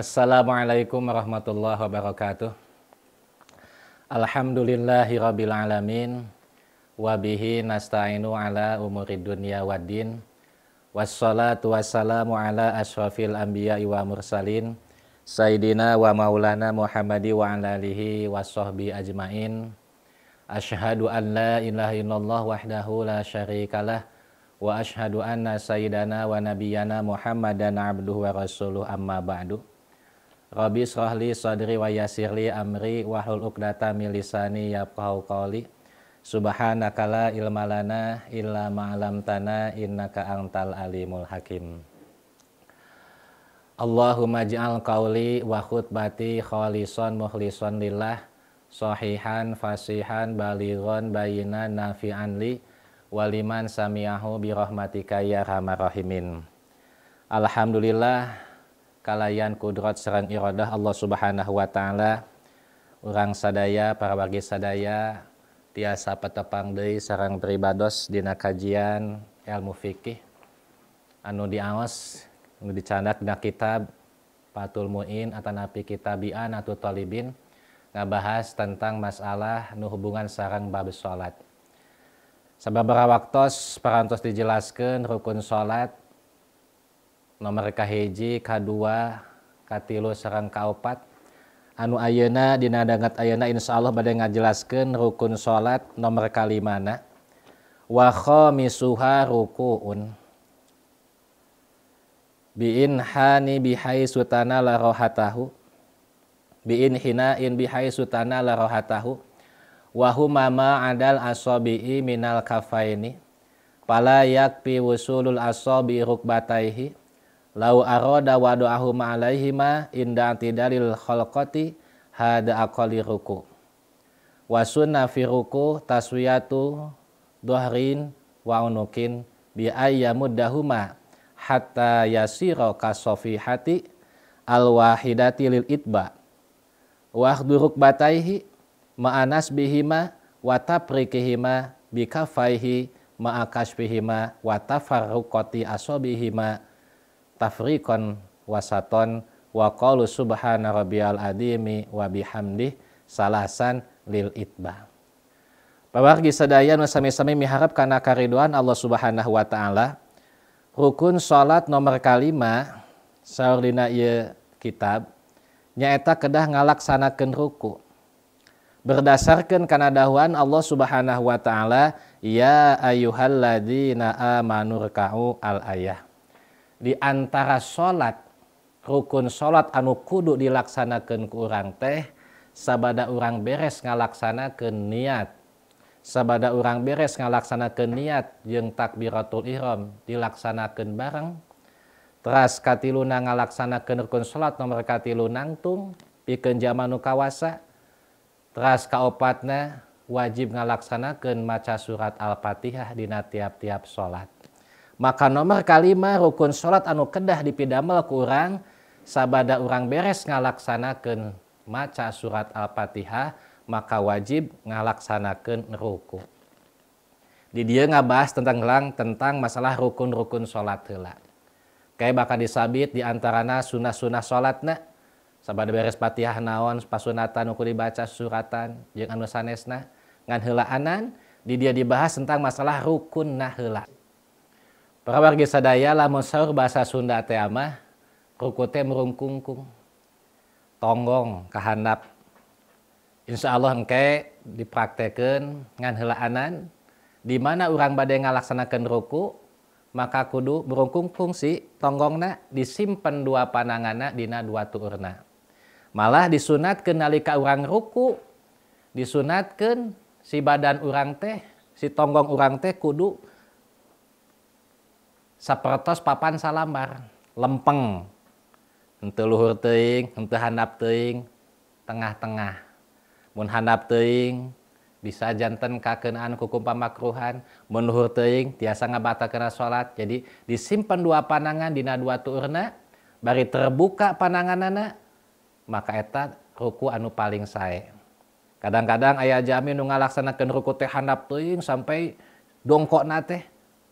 Assalamualaikum warahmatullahi wabarakatuh. Alhamdulillahi rabbil alamin. Wabihi nasta'inu ala umuri dunya waddin. Wassalatu wassalamu ala ashrafil anbiya wa mursalin. Sayyidina wa maulana Muhammadi wa ala alihi wa ajmain. Ashhadu an la ilaha illallah wahdahu la syarikalah. Wa ashhadu anna sayyidana wa nabiyana Muhammadan abduhu wa rasuluh amma ba'du. Rabbi srohli sadri wa yasirli amri wahlul uqdata milisani yafqahu qawli Subhanaka la ilma lana illa ma'alamtana innaka antal alimul hakim Allahumma ja'al qawli wa khutbati kholison muhlison lillah Sohihan, fasihan, balighon, bayinan, nafi'an li Waliman samiyahu birahmatika ya rahmarohimin Alhamdulillah kalayan kudrat serang iradah Allah Subhanahu wa taala orang sadaya para bagi sadaya tiasa petepang deui sarang beribados dina kajian ilmu fikih anu diawas anu dicandak dina kitab Fatul Muin atanapi kitabian atau talibin ngabahas tentang masalah nu hubungan sarang bab salat. Sababaraha waktos parantos dijelaskan rukun salat nomor kahiji K2 katilu sarang kaopat anu Ayena dinadangat Ayena Insya Allah badai ngajelaskan rukun salat nomor kalimana wakho misuha rukuun biin hani bihai sutana la rohatahu biin in bihai sutana la rohatahu wahuma adal asobi'i minal kafaini pala yakpi wusulul asobi rukbataihi Lau aroda wa do'ahuma ma inda tidalil khalqati hada akoli ruku. Wasunna fi ruku taswiyatu dohrin wa unukin bi ayyamuddahuma hatta yasiro kasofi hati al wahidati lil itba. Wahdu rukbataihi ma'anas bihima wataprikihima bikaffaihi wa watafarruqati asobihima tafriqan wasaton wa qalu subhana rabbiyal adimi wa bihamdih salasan lil itba. Pawargi nu sami-sami miharap karena kariduan Allah Subhanahu wa taala. Rukun salat nomor kalima saur dina ieu kitab nyaeta kedah ngalaksanakeun ruku. Berdasarkan karena dahuan Allah Subhanahu wa taala, ya ayyuhalladzina amanu rka'u al ayah. diantara salat rukun salat anu kudu dilakssanken ke kurang teh sabada u beres ngalaksana ke niat sabada u beres ngalaksana ke niat jeung takbiotul Iram dilakssanken bareng trasaskati Luna ngalaksana kenerkun salat nomerkati Luangtung pikenjamanukawasa keraas kaupatna wajib ngalaksanaken maca surat al- Faah dina tiap-tiap salat maka nomor kalima rukun salat anu kedah dipidamel kurang sabada urang beres ngalaksanaken maca surat al-patiah maka wajib ngalaksankenkun Did dia ngebahas tentang hilang tentang masalah rukun-rukun salatla kayak bakal disat diantara na sunnah-sunnah salat nah sabada beres patiah naon spaunaatan uku dibaca suratan anu sanesna nganhellaan di dia dibahas tentang masalah rukun nah helak aa lah muur bahasa Sunda temamah ruku temrungkung tonggong kahanap Insya Allahke dipraktekan nganhelan dimana urang badai ngalaksanakan ruuk maka kudu berungkung-fungsi tonggongnak disimpen dua pananganak Dina dua tururna malah disunat ke nalika urang ruku disunatken si badan urang teh si tonggong urang teh kudu sapertos papan salambar lempeng henteu luhur teing, henteu handap teing, tengah-tengah mun handap teing, bisa jantan kakenaan kukum pamakruhan mun luhur teuing tiasa ngabatalkeun salat jadi disimpan dua panangan dina dua tuurna bari terbuka pananganana maka eta ruku anu paling sae kadang-kadang ayah jamin nu ngalaksanakeun ruku teh handap teuing sampai dongkok na teh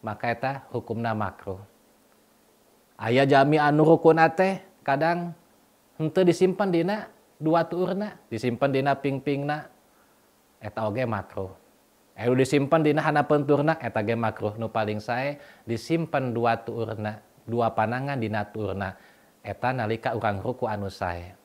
maka eta hukumna makruh. Ayah jami anu rukun ate kadang henteu disimpan dina dua tuurna, disimpan dina ping-pingna eta oge makruh. Eru disimpan dina hana tuurna eta ge makruh nu paling sae disimpan dua tuurna, dua panangan dina tuurna eta nalika urang ruku anu sae.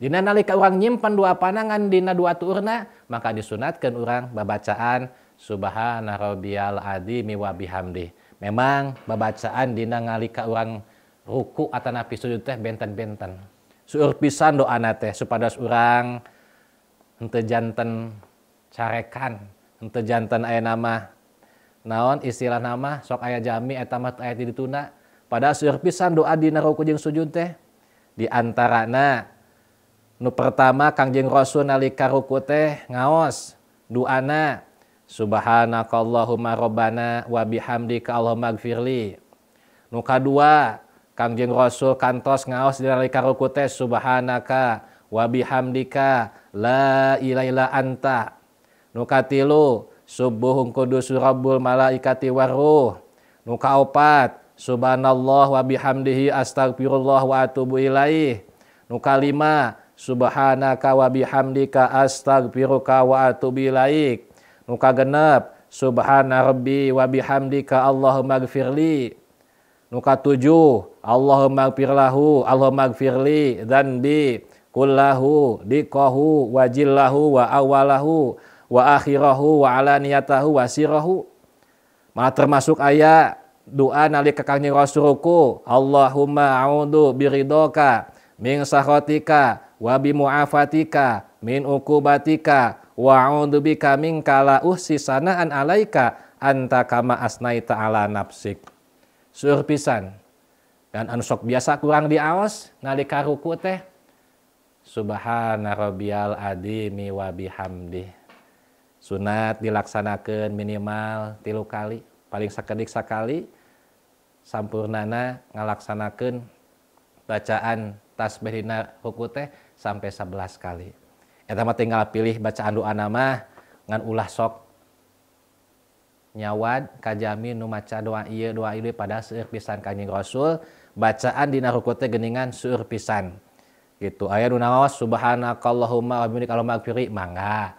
Dina nalika urang nyimpan dua panangan dina dua tuurna maka disunatkan urang babacaan subhana rabbiyal adimi wa bihamdi memang bacaan dina ngalika orang ruku atau napi sujud teh benten-benten suur pisan doa teh supaya orang ente jantan carekan ente jantan ayah nama naon istilah nama sok ayah jami etamat ayah di dituna pada suur pisan doa dina ruku jeng sujud teh di antarana nu pertama kangjeng rasul nalika ruku teh ngaos duana Subhanakallahumma rabbana wa bihamdika Allahumma gfirli. Nuka dua, Kangjeng Rasul kantos ngaos dari ruku teh subhanaka wa bihamdika la ilaha anta. Nuka tilu, subuhun kudus rabbul malaikati waruh. Nuka opat, subhanallah wa bihamdihi astagfirullah wa atubu ilaih. Nuka lima, subhanaka wa bihamdika astagfiruka wa atubu ilaih muka genep, subhana rabbi wa bihamdika Allahumma gfirli. Nuka tujuh, Allahumma gfirlahu, Allahumma gfirli, dhanbi, kullahu, dikohu, wajillahu, wa awalahu, wa akhirahu, wa alaniyatahu, wa sirahu. Malah termasuk ayat doa nalik kekangnya Rasulku, Allahumma a'udhu biridoka, min sahotika, wa bimu'afatika, min ukubatika, Wa'udhu bika minkala uhsi sanaan alaika anta kama asnaita ala nafsik. Sur pisan. Dan ansok biasa kurang diawas nalika ruku teh. Subhana rabbiyal adimi wa bihamdih. Sunat dilaksanakan minimal tilu kali, paling sakedik sakali. Sampurnana ngalaksanakan bacaan tasbih dina ruku teh sampai 11 kali. Eta mah tinggal pilih bacaan doa nama ngan ulah sok nyawad kajami nu maca doa iya doa iya pada seueur pisan kanjeng Rasul bacaan dina ruku teh geningan seueur pisan gitu aya nu naos subhanakallahumma wa bihamdika allahumma aghfiri mangga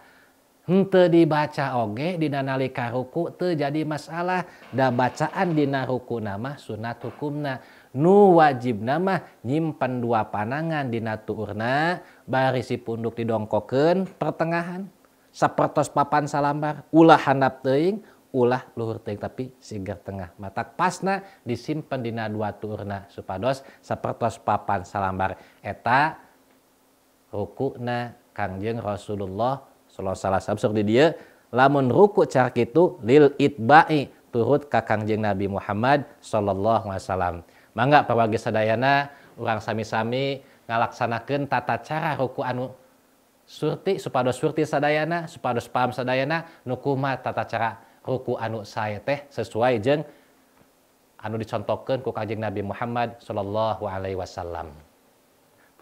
henteu dibaca oge dina nalika ruku teu jadi masalah da bacaan dina ruku nama sunat hukumna nu wajib nama nyimpen dua panangan di natu urna barisi punduk didongkoken pertengahan sapertos papan salambar ulah handap teing ulah luhur teing tapi sigar tengah matak pasna disimpan di dua turna supados sapertos papan salambar eta rukuna kangjeng Rasulullah sallallahu alaihi wasallam di dia lamun ruku cara kitu lil itba'i turut ka kangjeng Nabi Muhammad sallallahu alaihi wasallam manga pewwagi sadayana urang sami-sami ngalakanaken tata cara ruku anu surti supados surti sadayana supados pam sadayana nukuma tata cara ruku anu saye teh sesuai jeng anu dicontoken ku kaj Nabi Muhammad Shallallahu Alaihi Wasallam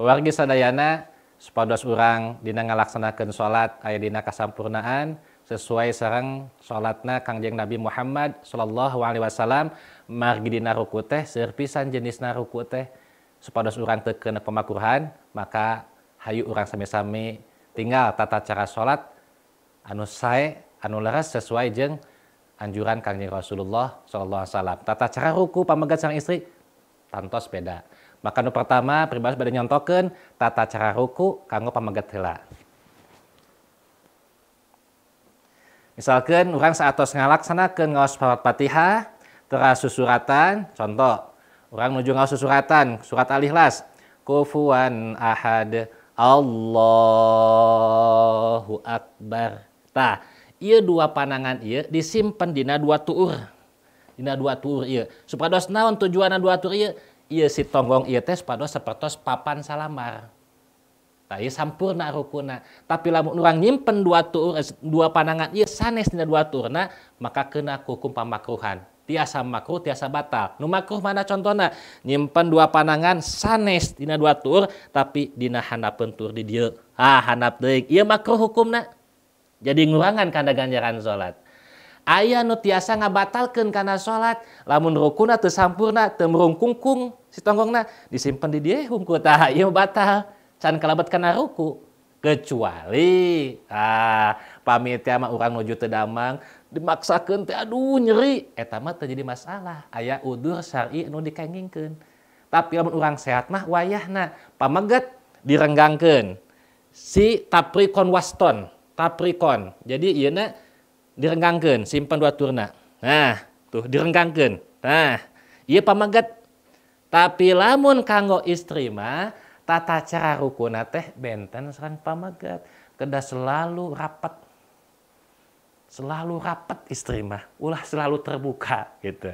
Pewagi sadayana supados urang dina ngalaksanken salat aya dina kas samurnaan, sesuai sarang salatna Kangjeng Nabi Muhammad sallallahu alaihi wasallam margi dina ruku teh seueur pisan jenisna ruku teh supados urang teu kena pemakuran maka hayu urang sami-sami tinggal tata cara salat anu sae anu leres sesuai jeung anjuran Kangjeng Rasulullah sallallahu alaihi wasallam tata cara ruku pamegat sang istri tantos beda maka nu pertama pribadi bade nyontokeun tata cara ruku kanggo pamegat heula Misalkan orang saat sana ngalaksanakan ngawas parat patiha, teras susuratan, contoh, orang menuju ngawas susuratan, surat al kufuan ahad, Allahu Akbar. ta, iya dua panangan iya disimpan dina dua tuur. Dina dua tuur iya. Supados naon tujuanna dua tuur iya? Iya si tonggong iya teh supados sepertos papan salamar. sammpuna runa tapi lamun- nurrang nyimpen dua tur eh, dua panangan y sanesnya dua turna maka kena hukum pamakruhan tiasa makruh tiasa batal Numakruh mana contohna nyimpen dua panangan sanes dina dua tur tapidinahana pentur di dia ah hanab baik ia makruh hukum na jadiurangan kanda ganjaran salat aya Nu tiasa nga batalken karena salat lamunrukuna ter sampurna temurung kuungkung si tonggongna disimpen di dia hungku taha batal kenaruku kecuali ah, pamit orangrang lujud tedamang dimaksakan Aduh nyeri ehmat terjadi masalah ayaah uddur Sy dikengingken tapi orangrang sehat mah wayah nah pamag direnggangken si Takon waston Takon jadi direnggangken simpan dua turna nah tuh direnggangken nah pa tapi lamun kanggo istrima tata cara rukuna teh benten sarang pamagat kedah selalu rapat selalu rapat istri mah ulah selalu terbuka gitu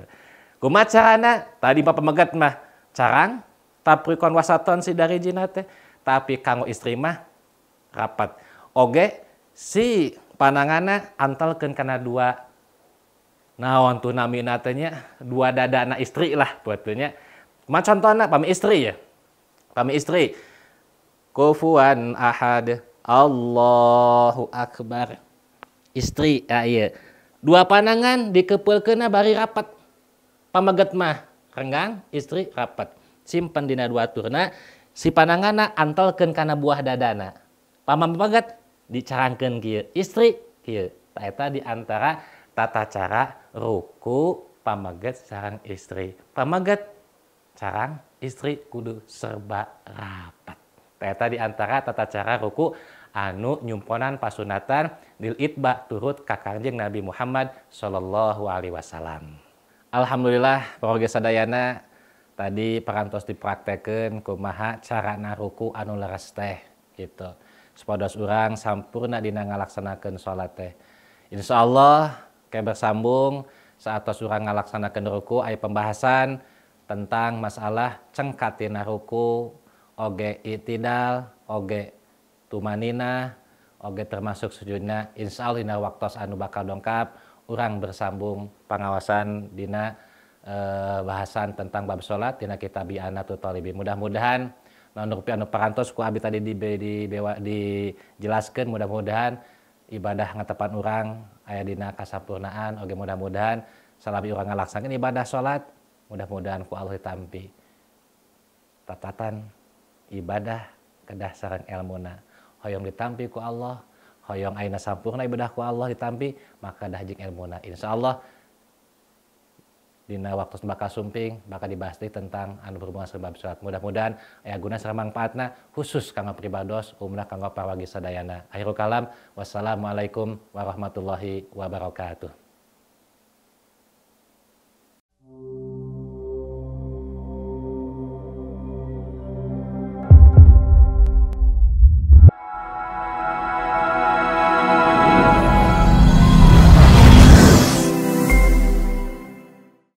cara carana tadi papa pamagat mah carang tapi kon wasaton si dari jinate tapi kanggo istri mah rapat Oke si panangana antal ken kana dua naon tuh naminatenya dua dada anak istri lah buatnya macam contohnya pam istri ya Suami istri. Kufuan ahad. Allahu akbar. Istri, ya iya. Dua panangan kena bari rapat. Pamaget mah renggang, istri rapat. simpan dina dua turna, si nak antalkan kana buah dadana. Pamaget dicarangkan kia. Istri kia. Nah, eta di antara tata cara ruku pamaget sarang istri. Pamaget sarang istri kudu serba rapat. Eta di antara tata cara ruku anu nyumponan pasunatan dil itba turut kakanjeng Nabi Muhammad Shallallahu Alaihi Wasallam. Alhamdulillah proge sadayana tadi perantos dipraktekkan kumaha cara naruku anu leres teh gitu. Sepados orang sampurna dina ngalaksanakan sholat teh. Insya Allah kayak bersambung saat orang ngalaksanakan ruku Ayo pembahasan tentang masalah cengkati naruku, oge itidal, oge tumanina, oge termasuk sujudnya insya Allah dina waktos anu bakal dongkap, orang bersambung pengawasan dina eh, bahasan tentang bab sholat dina kita anak tutolibi. Mudah-mudahan non anu parantos ku abi tadi di, di, di, mudah-mudahan ibadah ngatepan orang ayah dina kasapurnaan oge mudah-mudahan salabi orang ngelaksanakan ibadah sholat Mudah-mudahan ku Allah tampi. Tatatan ibadah sarang ilmuna. Hoyong ditampi ku Allah, hoyong aina sampurna ibadah ku Allah ditampi, maka jing ilmuna. Insya Allah dina waktu bakal sumping bakal dibahas tentang anu berhubungan sebab sholat mudah-mudahan ya guna serang manfaatna khusus kanggo pribados umrah kanggo parwagi sadayana akhirul kalam wassalamualaikum warahmatullahi wabarakatuh